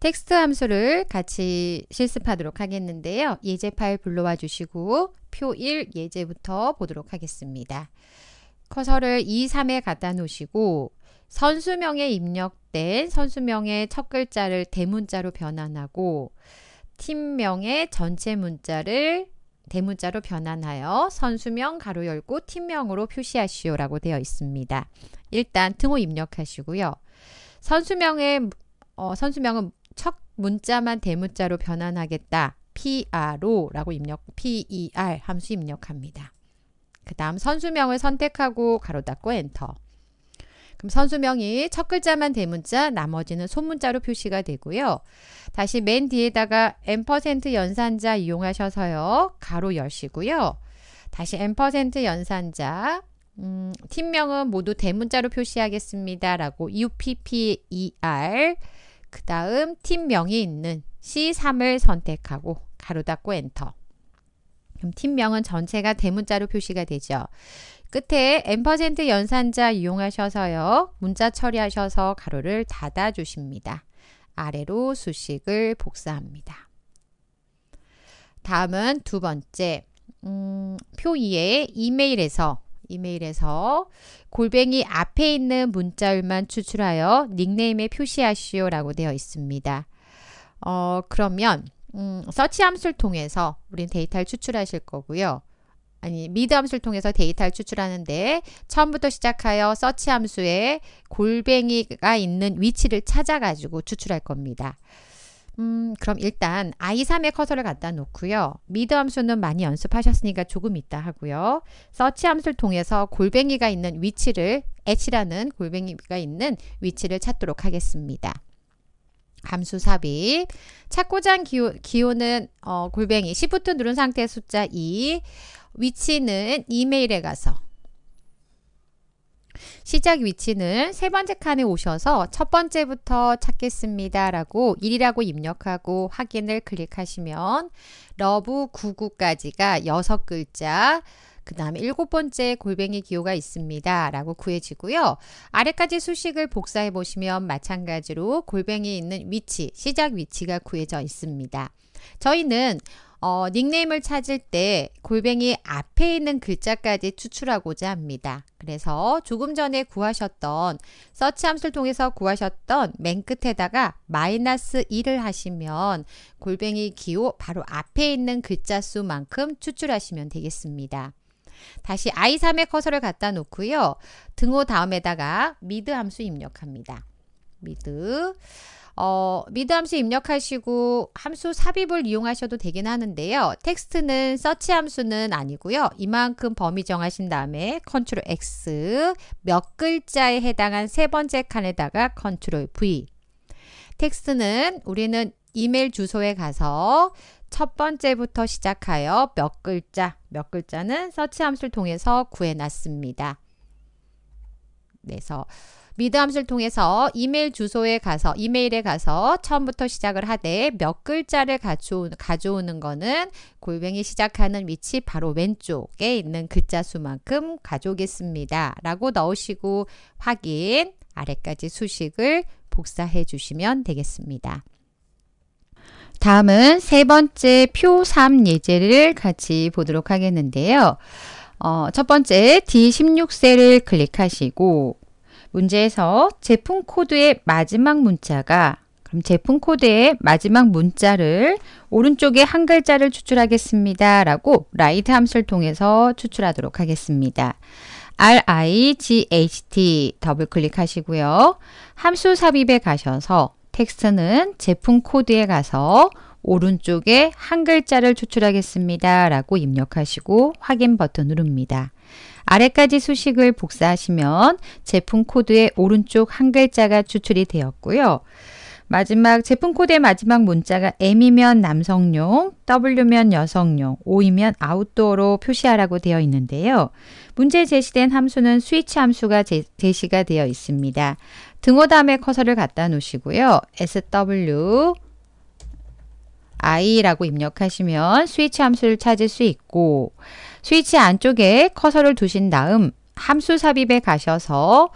텍스트 함수를 같이 실습하도록 하겠는데요. 예제 파일 불러와 주시고 표 1 예제부터 보도록 하겠습니다. 커서를 2, 3에 갖다 놓으시고 선수명에 입력된 선수명의 첫 글자를 대문자로 변환하고 팀명의 전체 문자를 대문자로 변환하여 선수명 가로 열고 팀명으로 표시하시오 라고 되어 있습니다. 일단 등호 입력하시고요. 선수명의 어, 선수명은 첫 문자만 대문자로 변환하겠다. PRO라고 입력, PER 함수 입력합니다. 그 다음 선수명을 선택하고 가로 닫고 엔터. 그럼 선수명이 첫 글자만 대문자, 나머지는 소문자로 표시가 되고요. 다시 맨 뒤에다가 n% 연산자 이용하셔서요. 가로 열시고요. 다시 n% 연산자, 음, 팀명은 모두 대문자로 표시하겠습니다. 라고 UPPER 그 다음 팀명이 있는 C3을 선택하고 가로 닫고 엔터. 그럼 팀명은 전체가 대문자로 표시가 되죠. 끝에 앰 연산자 이용하셔서요. 문자 처리하셔서 가로를 닫아주십니다. 아래로 수식을 복사합니다. 다음은 두 번째. 음, 표 2의 이메일에서 이메일에서 골뱅이 앞에 있는 문자열만 추출하여 닉네임에 표시하시오 라고 되어 있습니다. 어, 그러면 음, 서치 함수를 통해서 우린 데이터를 추출하실 거고요. 아니 미드 함수를 통해서 데이터를 추출하는데 처음부터 시작하여 서치 함수에 골뱅이가 있는 위치를 찾아가지고 추출할 겁니다. 음, 그럼 일단 i 3의 커서를 갖다 놓고요. 미드 함수는 많이 연습하셨으니까 조금 있다 하고요. 서치 함수를 통해서 골뱅이가 있는 위치를 h라는 골뱅이가 있는 위치를 찾도록 하겠습니다. 함수 삽입 찾고자 한 기호, 기호는 어, 골뱅이 시프트 누른 상태의 숫자 2 위치는 이메일에 가서 시작 위치는 세 번째 칸에 오셔서 첫 번째부터 찾겠습니다. 라고 1이라고 입력하고 확인을 클릭하시면 러브 99까지가 6글자 그 다음에 일곱 번째 골뱅이 기호가 있습니다. 라고 구해지고요. 아래까지 수식을 복사해 보시면 마찬가지로 골뱅이 있는 위치, 시작 위치가 구해져 있습니다. 저희는 어, 닉네임을 찾을 때 골뱅이 앞에 있는 글자까지 추출하고자 합니다. 그래서 조금 전에 구하셨던 서치 함수를 통해서 구하셨던 맨 끝에다가 마이너스 1을 하시면 골뱅이 기호 바로 앞에 있는 글자 수만큼 추출하시면 되겠습니다. 다시 i3에 커서를 갖다 놓고요. 등호 다음에다가 미드 함수 입력합니다. 미드 어, 미드 함수 입력하시고 함수 삽입을 이용하셔도 되긴 하는데요. 텍스트는 서치 함수는 아니고요. 이만큼 범위 정하신 다음에 컨트롤 X 몇 글자에 해당한 세 번째 칸에다가 컨트롤 V 텍스트는 우리는 이메일 주소에 가서 첫 번째부터 시작하여 몇 글자, 몇 글자는 서치 함수를 통해서 구해놨습니다. 그래서 미드 함수를 통해서 이메일 주소에 가서 이메일에 가서 처음부터 시작을 하되 몇 글자를 가져오, 가져오는 거는 골뱅이 시작하는 위치 바로 왼쪽에 있는 글자 수만큼 가져오겠습니다. 라고 넣으시고 확인 아래까지 수식을 복사해 주시면 되겠습니다. 다음은 세 번째 표 3 예제를 같이 보도록 하겠는데요. 어, 첫 번째 D16셀을 클릭하시고 문제에서 제품 코드의 마지막 문자가 그럼 제품 코드의 마지막 문자를 오른쪽에 한 글자를 추출하겠습니다. 라고 라이트 함수를 통해서 추출하도록 하겠습니다. RIGHT 더블 클릭하시고요. 함수 삽입에 가셔서 텍스트는 제품 코드에 가서 오른쪽에 한 글자를 추출하겠습니다. 라고 입력하시고 확인 버튼 누릅니다. 아래까지 수식을 복사하시면 제품 코드의 오른쪽 한 글자가 추출이 되었고요. 마지막 제품 코드의 마지막 문자가 M이면 남성용, W면 여성용, O이면 아웃도어로 표시하라고 되어 있는데요. 문제 제시된 함수는 스위치 함수가 제, 제시가 되어 있습니다. 등호 다음에 커서를 갖다 놓으시고요. SW, i라고 입력하시면 스위치 함수를 찾을 수 있고 스위치 안쪽에 커서를 두신 다음 함수 삽입에 가셔서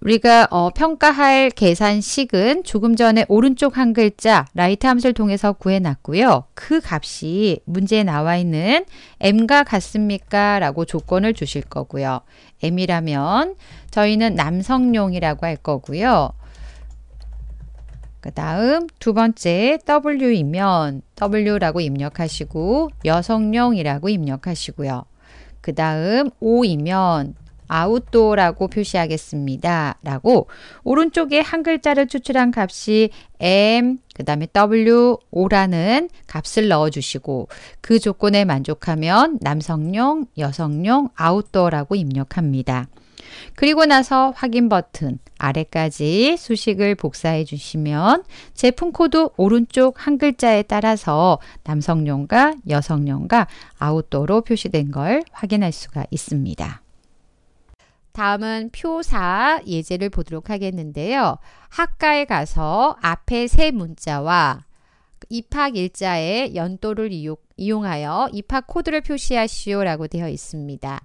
우리가 어, 평가할 계산식은 조금 전에 오른쪽 한 글자 라이트 함수를 통해서 구해놨고요. 그 값이 문제에 나와 있는 m과 같습니까? 라고 조건을 주실 거고요. m이라면 저희는 남성용이라고 할 거고요. 그 다음 두 번째 W이면 W라고 입력하시고 여성용이라고 입력하시고요. 그 다음 O이면 아웃도어라고 표시하겠습니다. 라고 오른쪽에 한 글자를 추출한 값이 m 그 다음에 w o라는 값을 넣어주시고 그 조건에 만족하면 남성용, 여성용, 아웃도어라고 입력합니다. 그리고 나서 확인 버튼 아래까지 수식을 복사해 주시면 제품 코드 오른쪽 한 글자에 따라서 남성용과 여성용과 아웃도어로 표시된 걸 확인할 수가 있습니다. 다음은 표사 예제를 보도록 하겠는데요. 학과에 가서 앞에 세 문자와 입학 일자의 연도를 이용하여 입학 코드를 표시하시오라고 되어 있습니다.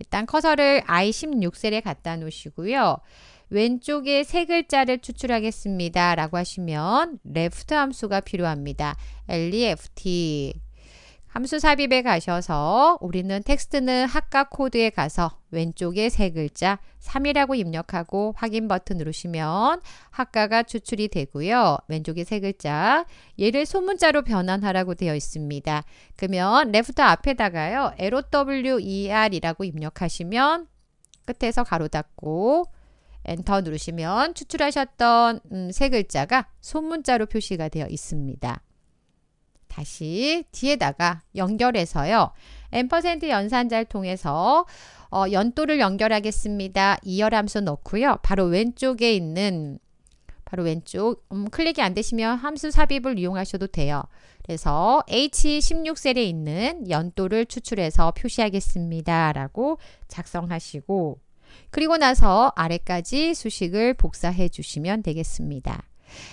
일단 커서를 I16셀에 갖다 놓으시고요. 왼쪽에 세 글자를 추출하겠습니다. 라고 하시면 left 함수가 필요합니다. left 함수 삽입에 가셔서 우리는 텍스트는 학과 코드에 가서 왼쪽에 세 글자 3이라고 입력하고 확인 버튼 누르시면 학과가 추출이 되고요. 왼쪽에 세 글자 얘를 소문자로 변환하라고 되어 있습니다. 그러면 레프트 앞에다가요. LOWER이라고 입력하시면 끝에서 가로 닫고 엔터 누르시면 추출하셨던 음, 세 글자가 소문자로 표시가 되어 있습니다. 다시 뒤에다가 연결해서요. 앰 연산자를 통해서 어, 연도를 연결하겠습니다. 이열함수 넣고요. 바로 왼쪽에 있는 바로 왼쪽 음, 클릭이 안 되시면 함수 삽입을 이용하셔도 돼요. 그래서 H16셀에 있는 연도를 추출해서 표시하겠습니다. 라고 작성하시고 그리고 나서 아래까지 수식을 복사해 주시면 되겠습니다.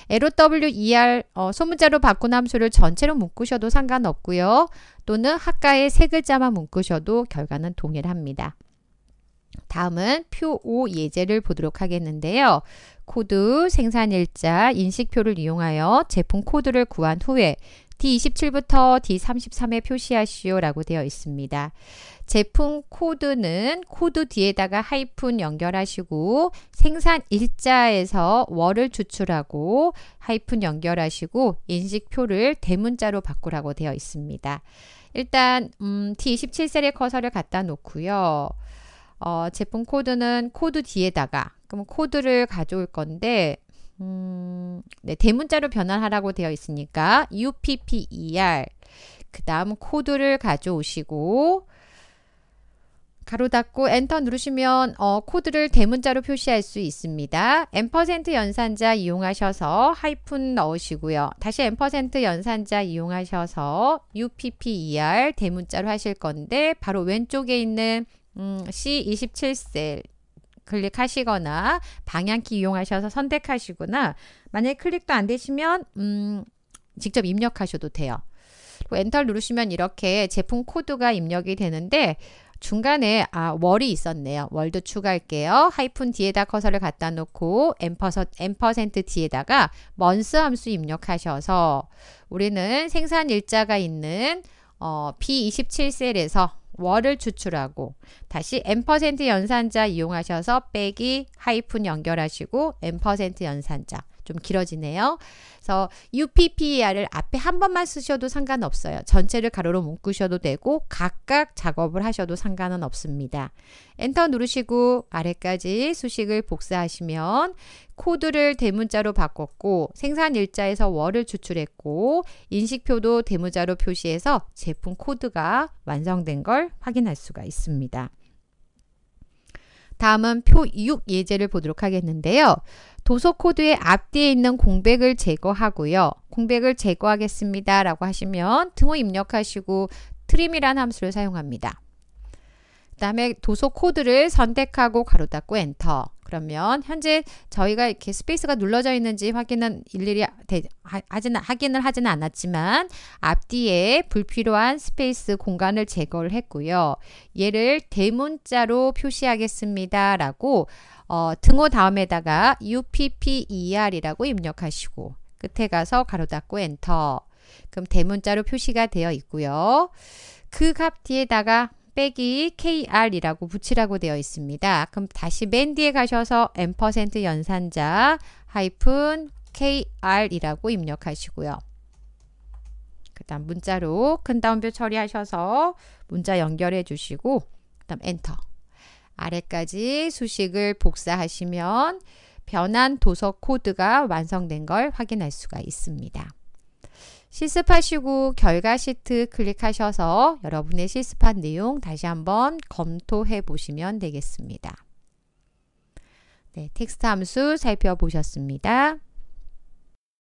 LOWER 어, 소문자로 바꾼 함수를 전체로 묶으셔도 상관없고요. 또는 학과의 세 글자만 묶으셔도 결과는 동일합니다. 다음은 표 5 예제를 보도록 하겠는데요. 코드, 생산일자, 인식표를 이용하여 제품 코드를 구한 후에 D27부터 D33에 표시하시오 라고 되어 있습니다. 제품 코드는 코드 뒤에다가 하이픈 연결하시고 생산 일자에서 월을 추출하고 하이픈 연결하시고 인식표를 대문자로 바꾸라고 되어 있습니다. 일단 음, D27셀에 커서를 갖다 놓고요. 어, 제품 코드는 코드 뒤에다가 그럼 코드를 가져올 건데 음, 네, 대문자로 변환하라고 되어 있으니까 UPPER 그 다음 코드를 가져오시고 가로 닫고 엔터 누르시면 어, 코드를 대문자로 표시할 수 있습니다. 앰퍼센트 연산자 이용하셔서 하이픈 넣으시고요. 다시 앰퍼센트 연산자 이용하셔서 UPPER 대문자로 하실 건데 바로 왼쪽에 있는 음, C27셀 클릭하시거나 방향키 이용하셔서 선택하시거나 만약에 클릭도 안 되시면 음, 직접 입력하셔도 돼요. 엔터 누르시면 이렇게 제품 코드가 입력이 되는데 중간에 아 월이 있었네요. 월도 추가할게요. 하이픈 뒤에다 커서를 갖다 놓고 엠퍼센트 뒤에다가 먼스 함수 입력하셔서 우리는 생산 일자가 있는 어, p 2 7 셀에서 월을 추출하고 다시 n% 연산자 이용하셔서 빼기 하이픈 연결하시고 n% 연산자 좀 길어지네요. 그래서 UPPER을 앞에 한 번만 쓰셔도 상관없어요. 전체를 가로로 묶으셔도 되고 각각 작업을 하셔도 상관은 없습니다. 엔터 누르시고 아래까지 수식을 복사하시면 코드를 대문자로 바꿨고 생산 일자에서 월을 추출했고 인식표도 대문자로 표시해서 제품 코드가 완성된 걸 확인할 수가 있습니다. 다음은 표 6 예제를 보도록 하겠는데요. 도서 코드의 앞뒤에 있는 공백을 제거하고요. 공백을 제거하겠습니다. 라고 하시면 등호 입력하시고 트림이라는 함수를 사용합니다. 그 다음에 도서 코드를 선택하고 가로 닫고 엔터. 그러면 현재 저희가 이렇게 스페이스가 눌러져 있는지 확인은 일일이 되, 하진, 확인을 하지는 않았지만 앞뒤에 불필요한 스페이스 공간을 제거를 했고요. 얘를 대문자로 표시하겠습니다. 라고 어, 등호 다음에다가 upper이라고 입력하시고 끝에 가서 가로 닫고 엔터. 그럼 대문자로 표시가 되어 있고요. 그 값 뒤에다가 빼기 kr이라고 붙이라고 되어 있습니다. 그럼 다시 맨 뒤에 가셔서 n% 연산자 하이픈 kr이라고 입력하시고요. 그다음 문자로 큰 따옴표 처리하셔서 문자 연결해 주시고 그다음 엔터. 아래까지 수식을 복사하시면 변환 도서 코드가 완성된 걸 확인할 수가 있습니다. 실습하시고 결과 시트 클릭하셔서 여러분의 실습한 내용 다시 한번 검토해 보시면 되겠습니다. 네, 텍스트 함수 살펴보셨습니다.